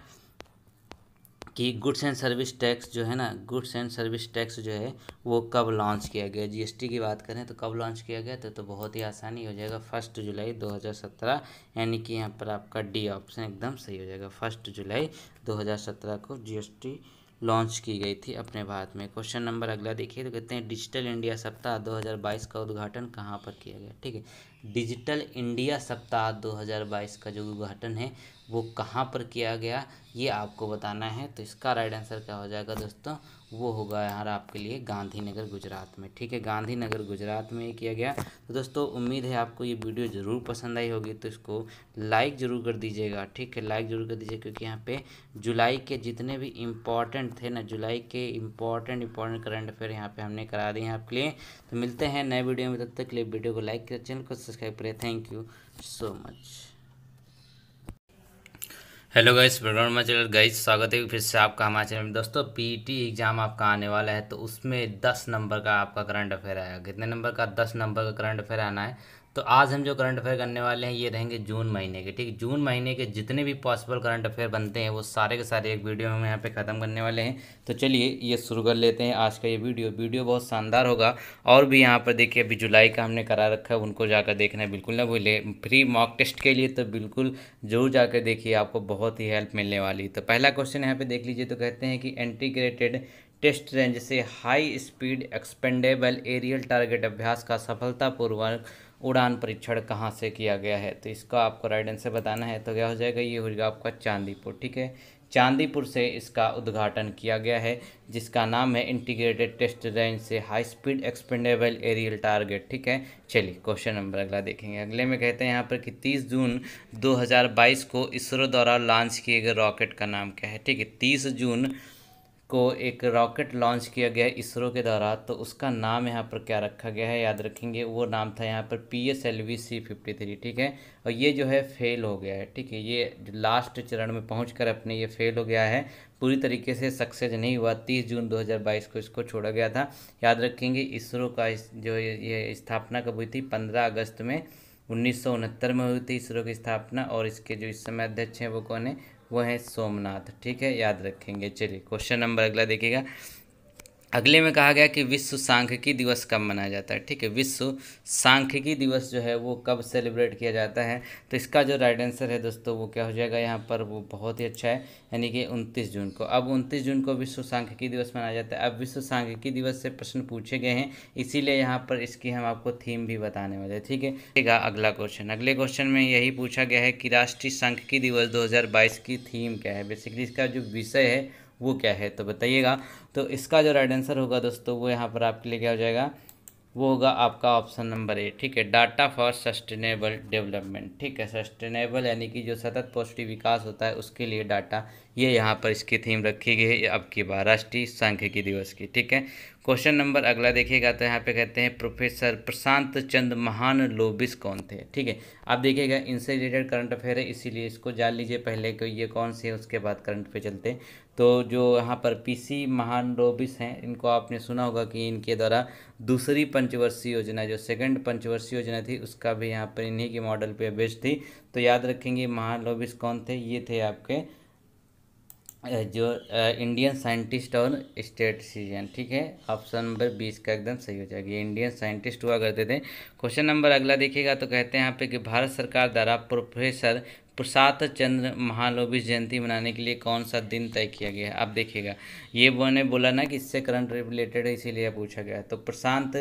कि गुड्स एंड सर्विस टैक्स जो है ना गुड्स एंड सर्विस टैक्स जो है वो कब लॉन्च किया गया जीएसटी की बात करें तो कब लॉन्च किया गया तो तो बहुत ही आसानी हो जाएगा फर्स्ट जुलाई 2017 यानी कि यहाँ पर आपका डी ऑप्शन एकदम सही हो जाएगा फर्स्ट जुलाई 2017 को जीएसटी लॉन्च की गई थी अपने भारत में क्वेश्चन नंबर अगला देखिए तो कहते हैं डिजिटल इंडिया सप्ताह 2022 का उद्घाटन कहाँ पर किया गया ठीक है डिजिटल इंडिया सप्ताह 2022 का जो उद्घाटन है वो कहाँ पर किया गया ये आपको बताना है तो इसका राइट आंसर क्या हो जाएगा दोस्तों वो होगा यार आपके लिए गांधीनगर गुजरात में ठीक है गांधीनगर गुजरात में किया गया तो दोस्तों उम्मीद है आपको ये वीडियो ज़रूर पसंद आई होगी तो इसको लाइक ज़रूर कर दीजिएगा ठीक है लाइक ज़रूर कर दीजिएगा क्योंकि यहाँ पे जुलाई के जितने भी इम्पॉर्टेंट थे ना जुलाई के इम्पॉर्टेंट इम्पॉर्टेंट करंट अफेयर यहाँ पर हमने करा दिए हैं आपके लिए तो मिलते हैं नए वीडियो में तब तक के लिए वीडियो को लाइक करें चैनल को सब्सक्राइब करें thank you so much hello guys ब्रगण चैनल गाइस स्वागत है फिर से आपका हमारे चैनल में दोस्तों पीटी एग्ज़ाम आपका आने वाला है तो उसमें दस नंबर का आपका करंट अफेयर आएगा कितने नंबर का दस नंबर का करंट अफेयर आना है तो आज हम जो करंट अफेयर करने वाले हैं ये रहेंगे जून महीने के ठीक जून महीने के जितने भी पॉसिबल करंट अफेयर बनते हैं वो सारे के सारे एक वीडियो में हम यहाँ पे ख़त्म करने वाले हैं तो चलिए ये शुरू कर लेते हैं आज का ये वीडियो वीडियो बहुत शानदार होगा और भी यहाँ पर देखिए अभी जुलाई का हमने करा रखा है उनको जाकर देखना बिल्कुल ना भूलें फ्री मॉक टेस्ट के लिए तो बिल्कुल जरूर जाकर देखिए आपको बहुत ही हेल्प मिलने वाली तो पहला क्वेश्चन यहाँ पर देख लीजिए तो कहते हैं कि एंटीग्रेटेड टेस्ट रेंज से high speed expendable aerial target अभ्यास का सफलतापूर्वक उड़ान परीक्षण कहाँ से किया गया है तो इसका आपको राइट आंसर बताना है तो क्या हो जाएगा ये हो जाएगा आपका चांदीपुर ठीक है चांदीपुर से इसका उद्घाटन किया गया है जिसका नाम है इंटीग्रेटेड टेस्ट रेंज से high speed expendable aerial target ठीक है चलिए क्वेश्चन नंबर अगला देखेंगे अगले में कहते हैं यहाँ पर कि 30 जून 2022 को इसरो द्वारा लॉन्च किए गए रॉकेट का नाम क्या है ठीक है 30 जून को एक रॉकेट लॉन्च किया गया इसरो के द्वारा तो उसका नाम यहाँ पर क्या रखा गया है याद रखेंगे वो नाम था यहाँ पर P S L V C fifty three ठीक है और ये जो है फेल हो गया है ठीक है ये लास्ट चरण में पहुँच कर अपने ये फेल हो गया है पूरी तरीके से सक्सेस नहीं हुआ तीस जून 2022 को इसको छोड़ा गया था याद रखेंगे इसरो का इस, जो ये स्थापना कब हुई थी पंद्रह अगस्त में उन्नीस में हुई थी इसरो की स्थापना और इसके जो इस समय अध्यक्ष हैं वो कौन है वो है सोमनाथ ठीक है याद रखेंगे चलिए क्वेश्चन नंबर अगला देखिएगा अगले में कहा गया कि विश्व सांख्यिकी दिवस कब मनाया जाता है ठीक है विश्व सांख्यिकी दिवस जो है वो कब सेलिब्रेट किया जाता है तो इसका जो राइट आंसर है दोस्तों वो क्या हो जाएगा यहाँ पर वो बहुत ही अच्छा है यानी कि 29 जून को अब 29 जून को विश्व सांख्यिकी दिवस मनाया जाता है अब विश्व सांख्यिकी दिवस से प्रश्न पूछे गए हैं इसीलिए यहाँ पर इसकी हम आपको थीम भी बताने वाले ठीक है ठीक है अगला क्वेश्चन अगले क्वेश्चन में यही पूछा गया है कि राष्ट्रीय सांख्यिकी दिवस दो की थीम क्या है बेसिकली इसका जो विषय है वो क्या है तो बताइएगा तो इसका जो राइट आंसर होगा दोस्तों वो यहाँ पर आपके लिए क्या हो जाएगा वो होगा आपका ऑप्शन नंबर ए ठीक है डाटा फॉर सस्टेनेबल डेवलपमेंट ठीक है सस्टेनेबल यानी कि जो सतत पौष्टिक विकास होता है उसके लिए डाटा ये यहाँ पर इसकी थीम रखी गई है अब की बार राष्ट्रीय सांख्यिकी दिवस की ठीक है क्वेश्चन नंबर अगला देखिएगा तो यहाँ पे कहते हैं प्रोफेसर प्रशांत चंद महान लोबिस कौन थे ठीक है आप देखिएगा इनसे रिलेटेड करंट अफेयर है इसीलिए इसको जान लीजिए पहले कि ये कौन से उसके बाद करंट पे चलते हैं तो जो यहाँ पर पीसी रोबिस हैं इनको आपने सुना होगा कि इनके द्वारा दूसरी पंचवर्षीय योजना जो सेकंड पंचवर्षीय योजना थी उसका भी यहाँ पर इन्हीं के मॉडल पे बेच थी तो याद रखेंगे महान रोबिस कौन थे ये थे आपके जो इंडियन साइंटिस्ट और स्टेट सीजन ठीक है ऑप्शन नंबर बीस का एकदम सही हो जाएगा ये इंडियन साइंटिस्ट हुआ करते थे क्वेश्चन नंबर अगला देखिएगा तो कहते हैं यहाँ पे कि भारत सरकार द्वारा प्रोफेसर प्रसाद चंद्र महालोबिस जयंती मनाने के लिए कौन सा दिन तय किया गया है आप देखिएगा ये मैंने बोला ना कि इससे करंट रिलेटेड है इसीलिए पूछा गया तो प्रशांत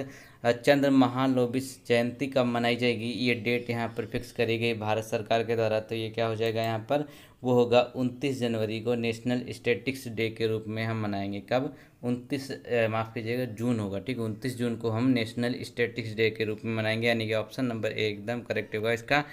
चंद्र महालोबिस जयंती कब मनाई जाएगी ये डेट यहाँ पर फिक्स करी गई भारत सरकार के द्वारा तो ये क्या हो जाएगा यहाँ पर वो होगा 29 जनवरी को नेशनल स्टेटिक्स डे के रूप में हम मनाएंगे कब 29 माफ़ कीजिएगा जून होगा ठीक है उनतीस जून को हम नेशनल स्टेटिक्स डे के रूप में मनाएंगे यानी कि ऑप्शन नंबर ए एकदम करेक्ट होगा इसका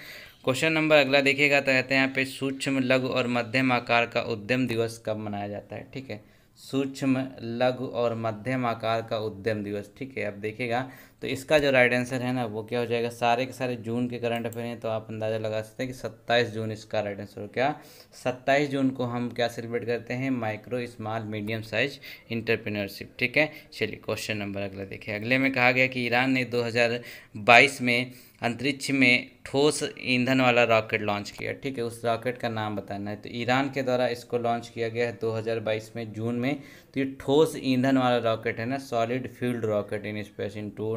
क्वेश्चन नंबर अगला देखिएगा तो कहते हैं यहाँ पे सूक्ष्म लघु और मध्यम आकार का उद्यम दिवस कब मनाया जाता है ठीक है सूक्ष्म लघु और मध्यम आकार का उद्यम दिवस ठीक है अब देखिएगा तो इसका जो राइट आंसर है ना वो क्या हो जाएगा सारे के सारे जून के करंट अफेयर हैं तो आप अंदाज़ा लगा सकते हैं कि 27 जून इसका राइट आंसर हो क्या 27 जून को हम क्या सेलिब्रेट करते हैं micro small medium size entrepreneurship ठीक है चलिए क्वेश्चन नंबर अगला देखिए अगले में कहा गया कि ईरान ने दो में अंतरिक्ष में ठोस ईंधन वाला रॉकेट लॉन्च किया ठीक है उस रॉकेट का नाम बताना है तो ईरान के द्वारा इसको लॉन्च किया गया है 2022 में जून में तो ये ठोस ईंधन वाला रॉकेट है ना solid fuelled rocket in space in two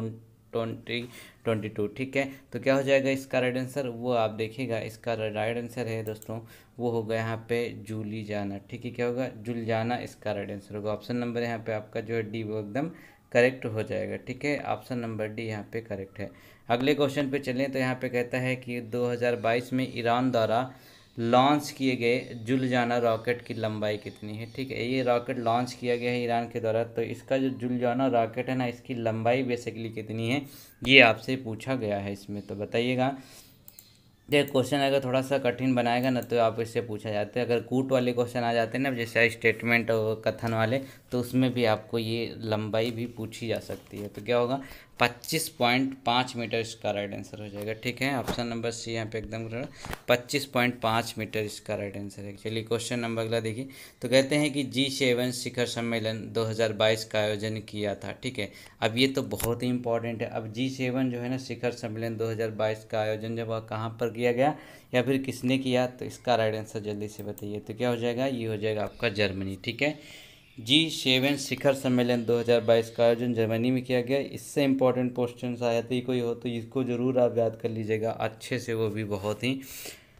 twenty twenty two ठीक है तो क्या हो जाएगा इसका राइट आंसर वो आप देखिएगा इसका राइट आंसर है दोस्तों वो होगा यहाँ पे जूली जाना ठीक है क्या होगा जुल जाना इसका राइट आंसर होगा ऑप्शन नंबर यहाँ पे आपका जो है डी वो एकदम करेक्ट हो जाएगा ठीक है ऑप्शन नंबर डी यहाँ पे करेक्ट है अगले क्वेश्चन पे चलें तो यहाँ पे कहता है कि 2022 में ईरान द्वारा लॉन्च किए गए जुलजाना रॉकेट की लंबाई कितनी है ठीक है ये रॉकेट लॉन्च किया गया है ईरान के द्वारा तो इसका जो जुलजाना रॉकेट है ना इसकी लंबाई बेसिकली कितनी है ये आपसे पूछा गया है इसमें तो बताइएगा ये क्वेश्चन अगर थोड़ा सा कठिन बनाएगा ना तो आप इससे पूछा जाते हैं अगर कूट वाले क्वेश्चन आ जाते हैं ना जैसे स्टेटमेंट और कथन वाले तो उसमें भी आपको ये लंबाई भी पूछी जा सकती है तो क्या होगा पच्चीस पॉइंट पाँच मीटर इसका राइट आंसर हो जाएगा ठीक है ऑप्शन नंबर सी यहाँ पे एकदम पच्चीस पॉइंट पाँच मीटर इसका राइट आंसर है चलिए क्वेश्चन नंबर अगला देखिए तो कहते हैं कि जी सेवन शिखर सम्मेलन 2022 का आयोजन किया था ठीक है अब ये तो बहुत ही इंपॉर्टेंट है अब जी सेवन जो है ना शिखर सम्मेलन दो का आयोजन जब कहाँ पर किया गया या फिर किसने किया तो इसका राइट आंसर जल्दी से बताइए तो क्या हो जाएगा ये हो जाएगा आपका जर्मनी ठीक है जी सेवन शिखर सम्मेलन 2022 का आयोजन जर्मनी में किया गया इससे इम्पोर्टेंट क्वेश्चन आया थे कोई हो तो इसको ज़रूर आप याद कर लीजिएगा अच्छे से वो भी बहुत ही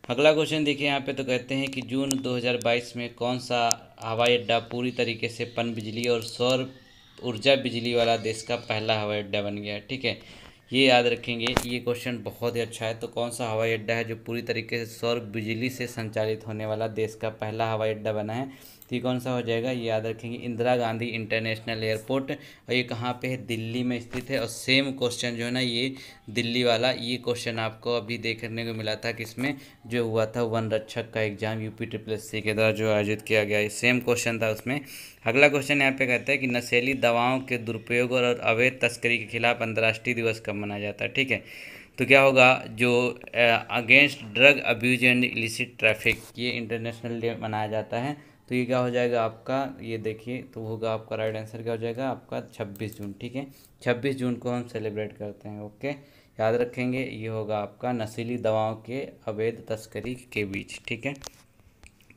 अगला क्वेश्चन देखिए यहाँ पे तो कहते हैं कि जून 2022 में कौन सा हवाई अड्डा पूरी तरीके से पन बिजली और सौर ऊर्जा बिजली वाला देश का पहला हवाई अड्डा बन गया ठीक है ये याद रखेंगे ये क्वेश्चन बहुत ही अच्छा है तो कौन सा हवाई अड्डा है जो पूरी तरीके से सौर बिजली से संचालित होने वाला देश का पहला हवाई अड्डा बना है तो ये कौन सा हो जाएगा ये याद रखेंगे इंदिरा गांधी इंटरनेशनल एयरपोर्ट और ये कहाँ पे है दिल्ली में स्थित है और सेम क्वेश्चन जो है ना ये दिल्ली वाला ये क्वेश्चन आपको अभी देखने को मिला था कि इसमें जो हुआ था वन रक्षक का एग्जाम यूपी ट्रिपल सी के द्वारा जो आयोजित किया गया ये सेम क्वेश्चन था उसमें अगला क्वेश्चन यहाँ पे कहता है कि नशेली दवाओं के दुरुपयोग और अवैध तस्करी के खिलाफ अंतर्राष्ट्रीय दिवस कब मनाया जाता है ठीक है तो क्या होगा जो against drug abuse and illicit traffic ये इंटरनेशनल डे मनाया जाता है तो ये क्या हो जाएगा आपका ये देखिए तो होगा आपका राइट आंसर क्या हो जाएगा आपका छब्बीस जून ठीक है छब्बीस जून को हम सेलिब्रेट करते हैं ओके याद रखेंगे ये होगा आपका नशीली दवाओं के अवैध तस्करी के बीच ठीक है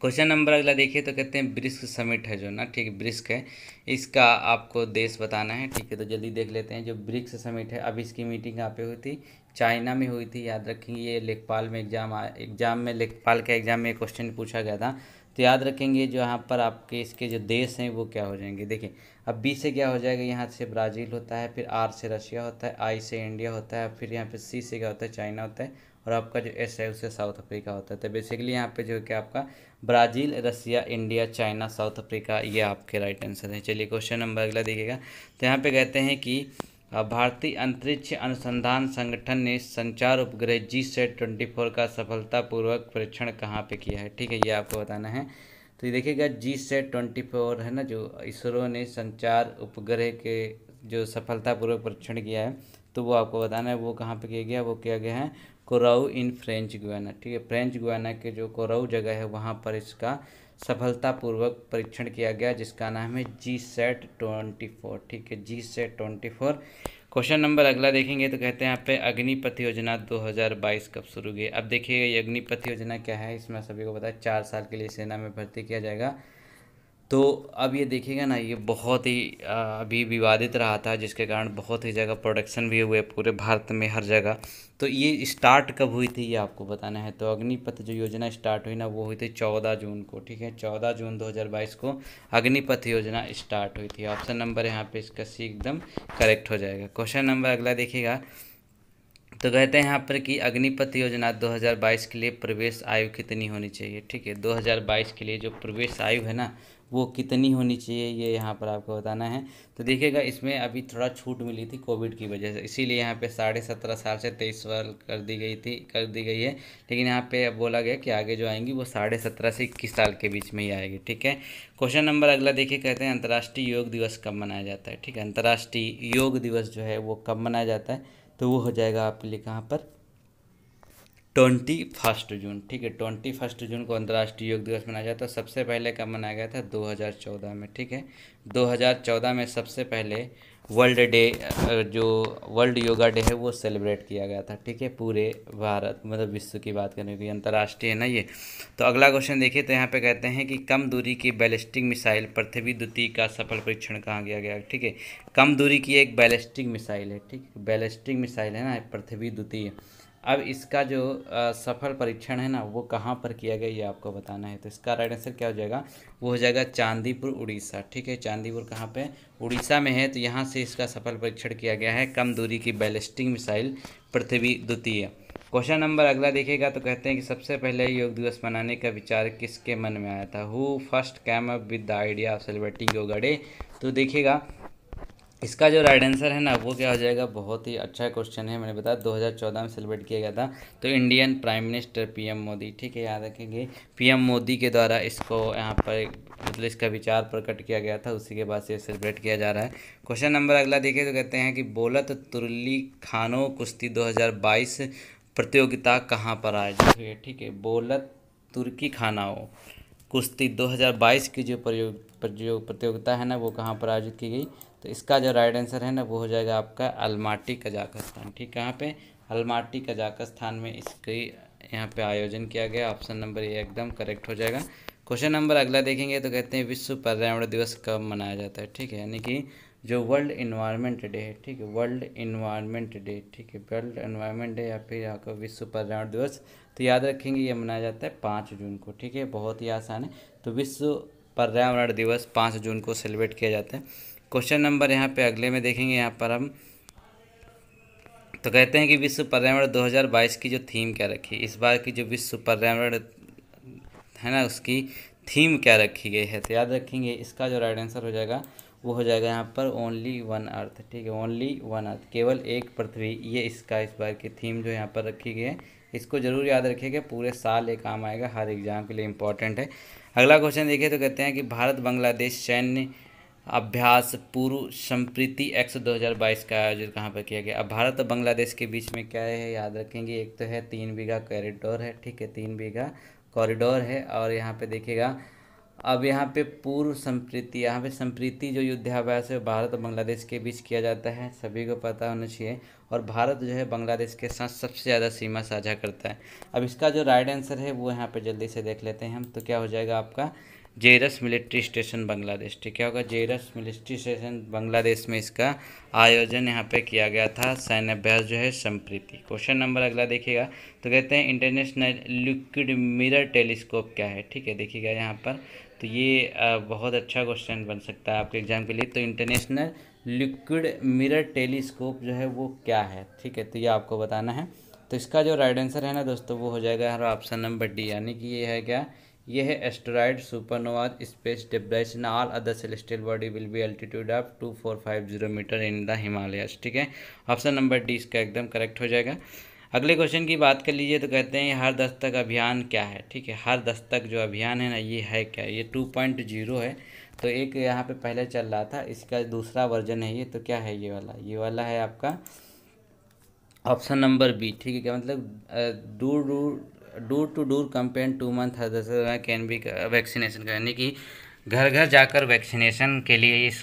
क्वेश्चन नंबर अगला देखिए तो कहते हैं ब्रिस्क समिट है जो ना ठीक है ब्रिस्क है इसका आपको देश बताना है ठीक है तो जल्दी देख लेते हैं जो ब्रिक्स समिट है अब इसकी मीटिंग यहाँ पे हुई थी चाइना में हुई थी याद रखेंगे ये लेखपाल में एग्जाम एग्जाम में लेखपाल के एग्जाम में क्वेश्चन पूछा गया था तो याद रखेंगे जो यहाँ पर आपके इसके जो देश हैं वो क्या हो जाएंगे देखिए अब बी से क्या हो जाएगा यहाँ से ब्राज़ील होता है फिर आर से रशिया होता है आई से इंडिया होता है फिर यहाँ पे सी से क्या होता है चाइना होता है और आपका जो एस है उससे साउथ अफ्रीका होता है तो बेसिकली यहाँ पे जो है आपका Brazil Russia India China South Africa ये आपके राइट आंसर हैं चलिए क्वेश्चन नंबर अगला देखिएगा तो यहाँ पे कहते हैं कि भारतीय अंतरिक्ष अनुसंधान संगठन ने संचार उपग्रह जी सेट ट्वेंटी फोर का सफलतापूर्वक परीक्षण कहाँ पे किया है ठीक है ये आपको बताना है तो ये देखिएगा जी सेट ट्वेंटी फोर है ना जो इसरो ने संचार उपग्रह के जो सफलतापूर्वक परीक्षण किया है तो वो आपको बताना है वो कहाँ पे किया गया वो किया गया है कोराऊ इन फ्रेंच गुआना ठीक है फ्रेंच गुआना के जो कोराऊ जगह है वहाँ पर इसका सफलतापूर्वक परीक्षण किया गया जिसका नाम है जी सेट ट्वेंटी फोर ठीक है G set twenty four question number अगला देखेंगे तो कहते हैं यहाँ पे अग्निपथ योजना 2022 कब शुरू हुई अब देखिए ये अग्निपथ योजना क्या है इसमें सभी को पता है चार साल के लिए सेना में भर्ती किया जाएगा तो अब ये देखिएगा ना ये बहुत ही अभी विवादित रहा था जिसके कारण बहुत ही जगह प्रोडक्शन भी हुए पूरे भारत में हर जगह तो ये स्टार्ट कब हुई थी ये आपको बताना है तो अग्निपथ जो योजना स्टार्ट हुई ना वो हुई थी चौदह जून को ठीक है चौदह जून 2022 को अग्निपथ योजना स्टार्ट हुई थी ऑप्शन नंबर यहाँ पर इसका सी एकदम करेक्ट हो जाएगा क्वेश्चन नंबर अगला देखिएगा तो कहते हैं यहाँ पर कि अग्निपथ योजना 2022 के लिए प्रवेश आयु कितनी होनी चाहिए ठीक है 2022 के लिए जो प्रवेश आयु है ना वो कितनी होनी चाहिए ये यहाँ पर आपको बताना है तो देखिएगा इसमें अभी थोड़ा छूट मिली थी कोविड की वजह से इसीलिए यहाँ पे साढ़े सत्रह साल से तेईस साल कर दी गई थी कर दी गई है लेकिन यहाँ पे बोला गया कि आगे जो आएंगी वो साढ़े सत्रह से इक्कीस साल के बीच में ही आएगी ठीक है क्वेश्चन नंबर अगला देखिए कहते हैं अंतर्राष्ट्रीय योग दिवस कब मनाया जाता है ठीक है अंतर्राष्ट्रीय योग दिवस जो है वो कब मनाया जाता है तो वो हो जाएगा आपके लिए कहाँ पर ट्वेंटी फर्स्ट जून ठीक है ट्वेंटी फर्स्ट जून को अंतर्राष्ट्रीय योग दिवस मनाया जाता है सबसे पहले कब मनाया गया था 2014 में ठीक है 2014 में सबसे पहले वर्ल्ड डे जो वर्ल्ड योगा डे है वो सेलिब्रेट किया गया था ठीक है पूरे भारत मतलब विश्व की बात करें क्योंकि अंतर्राष्ट्रीय है ना ये तो अगला क्वेश्चन देखिए तो यहाँ पे कहते हैं कि कम दूरी की बैलिस्टिक मिसाइल पृथ्वी द्वितीय का सफल परीक्षण कहाँ किया गया ठीक है कम दूरी की एक बैलिस्टिक मिसाइल है ठीक बैलिस्टिक मिसाइल है ना पृथ्वी द्वितीय अब इसका जो आ, सफल परीक्षण है ना वो कहाँ पर किया गया ये आपको बताना है तो इसका राइट आंसर क्या हो जाएगा वो हो जाएगा चांदीपुर उड़ीसा ठीक है चांदीपुर कहाँ पे उड़ीसा में है तो यहाँ से इसका सफल परीक्षण किया गया है कम दूरी की बैलिस्टिक मिसाइल पृथ्वी द्वितीय क्वेश्चन नंबर अगला देखेगा तो कहते हैं कि सबसे पहले योग दिवस मनाने का विचार किसके मन में आया था who first came up with the idea of celebrating yoga day तो देखिएगा इसका जो राइट आंसर है ना वो क्या हो जाएगा बहुत ही अच्छा क्वेश्चन है मैंने बताया 2014 में सेलिब्रेट किया गया था तो Indian prime minister PM Modi ठीक है याद रखेंगे पीएम मोदी के द्वारा इसको यहाँ पर मतलब इसका विचार प्रकट किया गया था उसी के बाद से सेलिब्रेट किया जा रहा है क्वेश्चन नंबर अगला देखिए तो कहते हैं कि बोलत तुरली खानो कुश्ती दो प्रतियोगिता कहाँ पर आयोजित ठीक है बोलत तुर्की खानाओ कुश्ती दो की जो प्रतियोगिता है ना वो कहाँ पर आयोजित की गई तो इसका जो राइट आंसर है ना वो हो जाएगा आपका अलमाटी कजाकस्तान ठीक कहाँ पे अलमाटी कजाकस्तान में इसकी यहाँ पे आयोजन किया गया ऑप्शन नंबर ये एकदम करेक्ट हो जाएगा क्वेश्चन नंबर अगला देखेंगे तो कहते हैं विश्व पर्यावरण दिवस कब मनाया जाता है ठीक है यानी कि जो वर्ल्ड इन्वायरमेंट डे है ठीक है वर्ल्ड इन्वायरमेंट डे ठीक है वर्ल्ड इन्वायरमेंट डे या फिर यहाँ का विश्व पर्यावरण दिवस तो याद रखेंगे ये मनाया जाता है पाँच जून को ठीक है बहुत ही आसान है तो विश्व पर्यावरण दिवस पाँच जून को सेलिब्रेट किया जाता है क्वेश्चन नंबर यहाँ पे अगले में देखेंगे यहाँ पर हम तो कहते हैं कि विश्व पर्यावरण 2022 की जो थीम क्या रखी इस बार की जो विश्व पर्यावरण है ना उसकी थीम क्या रखी गई है तो याद रखेंगे इसका जो राइट आंसर हो जाएगा वो हो जाएगा यहाँ पर ओनली वन अर्थ ठीक है ओनली वन अर्थ केवल एक पृथ्वी ये इसका इस बार की थीम जो यहाँ पर रखी गई है इसको जरूर याद रखिएगा पूरे साल ये काम आएगा हर एग्ज़ाम के लिए इम्पोर्टेंट है अगला क्वेश्चन देखिए तो कहते हैं कि भारत बांग्लादेश सैन्य अभ्यास पूर्व संप्रीति एक्स 2022 का आयोजन कहाँ पर किया गया अब भारत और बांग्लादेश के बीच में क्या है याद रखेंगे एक तो है तीन बीघा कॉरिडोर है ठीक है तीन बीघा कॉरिडोर है और यहाँ पे देखिएगा अब यहाँ पे पूर्व संप्रीति यहाँ पे संप्रीति जो युद्धाभ्यास है भारत और बांग्लादेश के बीच किया जाता है सभी को पता होना चाहिए और भारत जो है बांग्लादेश के साथ सबसे ज़्यादा सीमा साझा करता है अब इसका जो राइट आंसर है वो यहाँ पर जल्दी से देख लेते हैं हम तो क्या हो जाएगा आपका जेरस मिलिट्री स्टेशन बांग्लादेश ठीक क्या होगा जेरस मिलिट्री स्टेशन बांग्लादेश में इसका आयोजन यहाँ पे किया गया था सैन्य अभ्यास जो है संप्रीति क्वेश्चन नंबर अगला देखिएगा तो कहते हैं इंटरनेशनल लिक्विड मिरर टेलीस्कोप क्या है ठीक है देखिएगा यहाँ पर तो ये बहुत अच्छा क्वेश्चन बन सकता है आपके एग्जाम के लिए तो इंटरनेशनल लिक्विड मिरर टेलीस्कोप जो है वो क्या है ठीक है तो ये आपको बताना है तो इसका जो राइट आंसर है ना दोस्तों वो हो जाएगा हर ऑप्शन नंबर डी यानी कि ये है क्या यह asteroid supernovas space debris in all other celestial body will be altitude of two four five zero metre in the Himalayas ठीक है ऑप्शन नंबर डी इसका एकदम करेक्ट हो जाएगा अगले क्वेश्चन की बात कर लीजिए तो कहते हैं हर दस्तक अभियान क्या है ठीक है हर दस्तक जो अभियान है ना ये है क्या ये टू पॉइंट जीरो है तो एक यहाँ पे पहले चल रहा था इसका दूसरा वर्जन है ये तो क्या है ये वाला ये वाला है आपका ऑप्शन नंबर बी ठीक है क्या मतलब दूर दूर door to door campaign two month हर दस कैन बी वैक्सीनेशन का यानी कि घर घर जाकर वैक्सीनेशन के लिए इस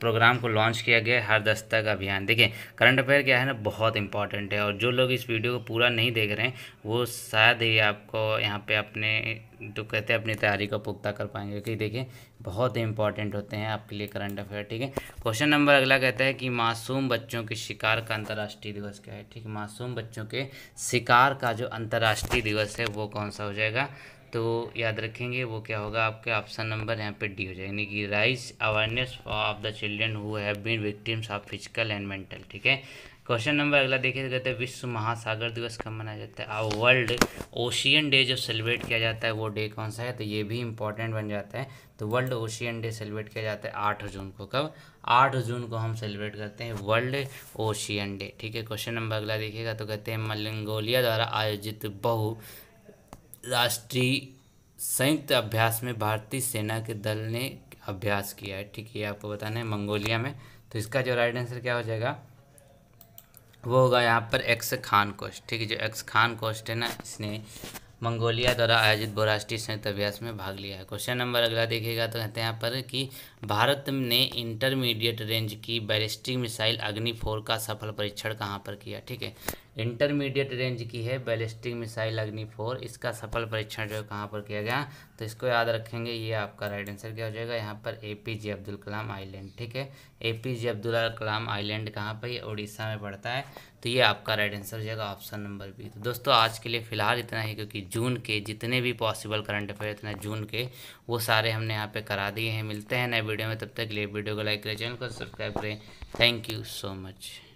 प्रोग्राम को लॉन्च किया गया हर दस्तक अभियान देखिए करंट अफेयर क्या है ना बहुत इंपॉर्टेंट है और जो लोग इस वीडियो को पूरा नहीं देख रहे हैं वो शायद ही आपको यहाँ पे अपने जो कहते हैं अपनी तैयारी को पुख्ता कर पाएंगे क्योंकि देखिए बहुत इंपॉर्टेंट होते हैं आपके लिए करंट अफेयर ठीक है क्वेश्चन नंबर अगला कहता है कि मासूम बच्चों के शिकार का अंतर्राष्ट्रीय दिवस क्या है ठीक मासूम बच्चों के शिकार का जो अंतर्राष्ट्रीय दिवस है वो कौन सा हो जाएगा तो याद रखेंगे वो क्या होगा आपके ऑप्शन नंबर यहाँ पे डी हो जाएगा यानी कि raise awareness of the children who have been victims of physical and mental ठीक है क्वेश्चन नंबर अगला देखिए तो कहते हैं विश्व महासागर दिवस कब मनाया जाता है और वर्ल्ड ओशियन डे जो सेलिब्रेट किया जाता है वो डे कौन सा है तो ये भी इंपॉर्टेंट बन जाता है तो वर्ल्ड ओशियन डे सेलिब्रेट किया जाता है आठ जून को कब आठ जून को हम सेलिब्रेट करते हैं वर्ल्ड ओशियन डे ठीक है क्वेश्चन नंबर अगला देखिएगा तो कहते हैं मलंगोलिया द्वारा आयोजित बहु राष्ट्रीय संयुक्त अभ्यास में भारतीय सेना के दल ने अभ्यास किया है ठीक है आपको बताना है मंगोलिया में तो इसका जो राइट आंसर क्या हो जाएगा वो होगा यहाँ पर एक्स खान कोस्ट ठीक है जो एक्स खान कोस्ट है ना इसने मंगोलिया द्वारा आयोजित बहुराष्ट्रीय संयुक्त अभ्यास में भाग लिया है क्वेश्चन नंबर अगला देखिएगा तो कहते हैं यहाँ पर कि भारत ने इंटरमीडिएट रेंज की बैलिस्टिक मिसाइल अग्नि फोर का सफल परीक्षण कहाँ पर किया ठीक है इंटरमीडिएट रेंज की है बैलिस्टिक मिसाइल अग्नि फोर इसका सफल परीक्षण जो है कहाँ पर किया गया तो इसको याद रखेंगे ये आपका राइट आंसर क्या हो जाएगा यहाँ पर A P J Abdul Kalam island ठीक है A P J Abdul Kalam island कहाँ पर ये उड़ीसा में पड़ता है तो ये आपका राइट आंसर हो जाएगा ऑप्शन नंबर बी तो दोस्तों आज के लिए फ़िलहाल इतना ही क्योंकि जून के जितने भी पॉसिबल करंट अफेयर इतना जून के वो सारे हमने यहाँ पर करा दिए हैं मिलते हैं नए वीडियो में तब तक के लिए वीडियो को लाइक करें चैनल को सब्सक्राइब करें थैंक यू सो मच